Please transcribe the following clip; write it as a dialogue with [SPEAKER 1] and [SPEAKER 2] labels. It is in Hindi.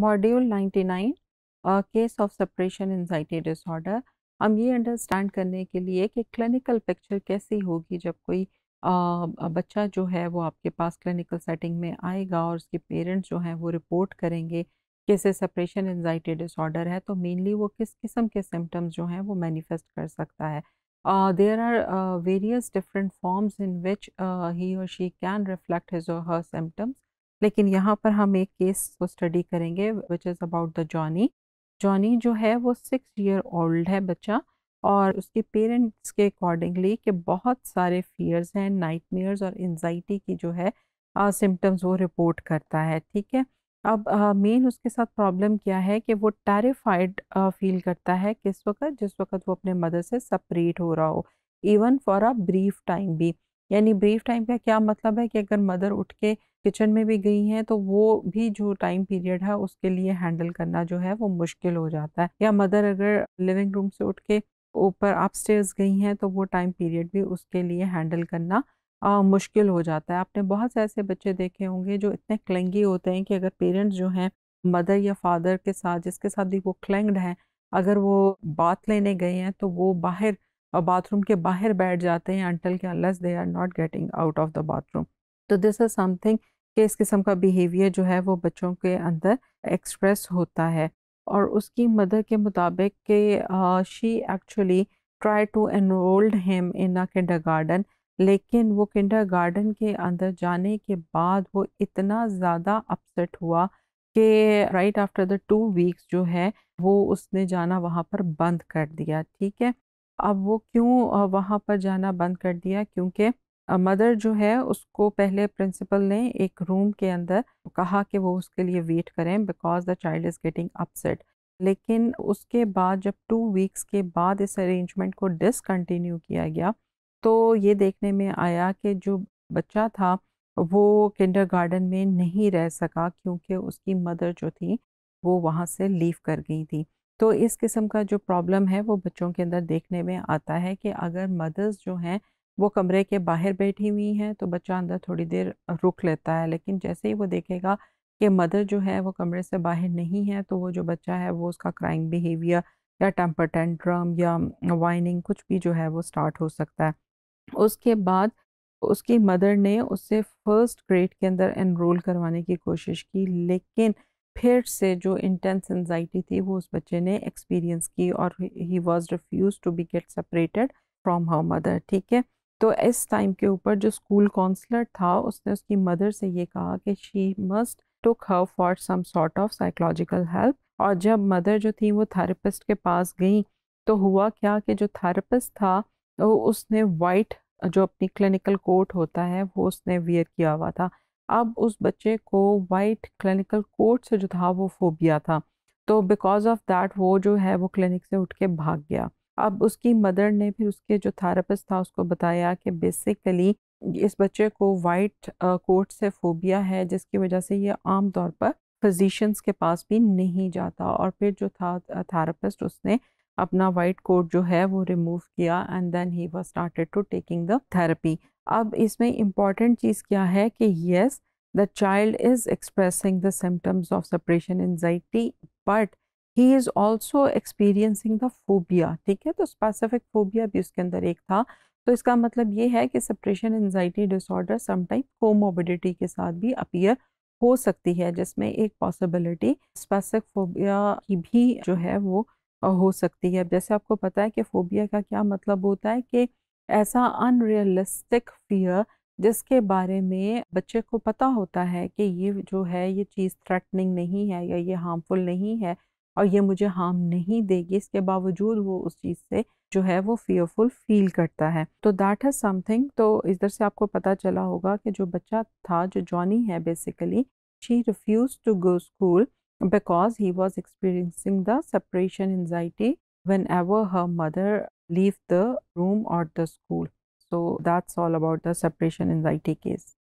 [SPEAKER 1] module 99 case of separation anxiety disorder हम ये अंडरस्टैंड करने के लिए कि क्लिनिकल पिक्चर कैसी होगी जब कोई आ, बच्चा जो है वो आपके पास क्लिनिकल सेटिंग में आएगा और उसके पेरेंट्स जो हैं वो रिपोर्ट करेंगे कि इसे सेपरेशन एनजाइटी डिसऑर्डर है तो मेनली वो किस किस्म के सिम्टम्स जो हैं वो मैनिफेस्ट कर सकता है there are various different forms in which he और शी कैन रिफ्लेक्ट हिज और हर सिम्टम्स लेकिन यहाँ पर हम एक केस को स्टडी करेंगे which is about the Johnny Johnny जो है वो सिक्स ईयर ओल्ड है बच्चा और उसके पेरेंट्स के अकॉर्डिंगली कि बहुत सारे फियर्स हैं नाइट और एनजाइटी की जो है सिम्टम्स वो रिपोर्ट करता है ठीक है अब मेन उसके साथ प्रॉब्लम क्या है कि वो टेरिफाइड फील करता है किस वक्त जिस वक्त वो अपने मदर से सपरेट हो रहा हो even for a brief time भी यानी ब्रीफ टाइम का क्या मतलब है कि अगर मदर उठ के किचन में भी गई हैं तो वो भी जो टाइम पीरियड है उसके लिए हैंडल करना जो है वो मुश्किल हो जाता है या मदर अगर लिविंग रूम से उठ के ऊपर अपस्टेयर्स गई हैं तो वो टाइम पीरियड भी उसके लिए हैंडल करना आ, मुश्किल हो जाता है आपने बहुत से ऐसे बच्चे देखे होंगे जो इतने क्लेंगी होते हैं कि अगर पेरेंट्स जो हैं मदर या फादर के साथ जिसके साथ भी वो क्लेंगड हैं अगर वो बात लेने गए हैं तो वो बाहर बाथरूम के बाहर बैठ जाते हैं अंटल के unless they are not getting out of the bathroom तो दिस इज़ समथिंग कि इस किस्म का बिहेवियर जो है वो बच्चों के अंदर एक्सप्रेस होता है और उसकी मदर के मुताबिक कि she actually try to enrolled him in a kindergarten लेकिन वो किंडर गार्डन के अंदर जाने के बाद वो इतना ज़्यादा अपसेट हुआ कि right after the two weeks जो है वो उसने जाना वहाँ पर बंद कर दिया ठीक है अब वो क्यों वहाँ पर जाना बंद कर दिया क्योंकि मदर जो है उसको पहले प्रिंसिपल ने एक रूम के अंदर कहा कि वो उसके लिए वेट करें because the child is getting upset लेकिन उसके बाद जब टू वीक्स के बाद इस अरेंजमेंट को डिसकंटिन्यू किया गया तो ये देखने में आया कि जो बच्चा था वो किंडर गार्डन में नहीं रह सका क्योंकि उसकी मदर जो थी वो वहाँ से लीव कर गई थी तो इस किस्म का जो प्रॉब्लम है वो बच्चों के अंदर देखने में आता है कि अगर मदर्स जो हैं वो कमरे के बाहर बैठी हुई हैं तो बच्चा अंदर थोड़ी देर रुक लेता है लेकिन जैसे ही वो देखेगा कि मदर जो है वो कमरे से बाहर नहीं है तो वो जो बच्चा है वो उसका क्राइंग बिहेवियर या टेम्पर टेंट्रम या वाइनिंग कुछ भी जो है वो स्टार्ट हो सकता है उसके बाद उसकी मदर ने उससे फर्स्ट ग्रेड के अंदर एनरोल करवाने की कोशिश की लेकिन फिर से जो इंटेंस एनजाइटी थी वो उस बच्चे ने एक्सपीरियंस की और he was refuse to be get separated from how mother ठीक है तो इस टाइम के ऊपर जो स्कूल काउंसलर था उसने उसकी मदर से ये कहा कि she must took her for some sort of psychological help और जब मदर जो थी वो थेरेपिस्ट के पास गई तो हुआ क्या कि जो थेरेपिस्ट था तो उसने वाइट जो अपनी क्लिनिकल कोट होता है वो उसने वियर किया हुआ था अब उस बच्चे को वाइट क्लिनिकल कोट से जो था वो फोबिया था तो बिकॉज ऑफ दैट वो जो है वो क्लिनिक से उठ के भाग गया अब उसकी मदर ने फिर उसके जो थेरापिस्ट था उसको बताया कि बेसिकली इस बच्चे को वाइट कोट से फोबिया है जिसकी वजह से ये आम तौर पर फिजिशंस के पास भी नहीं जाता और फिर जो था थारापिस्ट उसने अपना वाइट कोट जो है वो रिमूव किया and then he was started to taking the therapy अब इसमें इम्पॉर्टेंट चीज़ क्या है कि yes the child is expressing the symptoms of separation anxiety but he is also experiencing the phobia ठीक है तो स्पेसिफिक फोबिया भी उसके अंदर एक था तो इसका मतलब ये है कि separation anxiety disorder sometime comorbidity के साथ भी अपीयर हो सकती है जिसमें एक पॉसिबिलिटी स्पेसिफिक फोबिया की भी जो है वो हो सकती है जैसे आपको पता है कि फोबिया का क्या मतलब होता है कि ऐसा अनरियलिस्टिक फियर जिसके बारे में बच्चे को पता होता है कि ये जो है ये चीज़ थ्रेटनिंग नहीं है या ये हार्मफुल नहीं है और ये मुझे हार्म नहीं देगी इसके बावजूद वो उस चीज़ से जो है वो फियरफुल फील करता है तो दैट हैज़ समथिंग तो इधर से आपको पता चला होगा कि जो बच्चा था जो जॉनी है basically she refuse to go school because he was experiencing the separation anxiety whenever her mother leave the room और the school so that's all about the separation anxiety case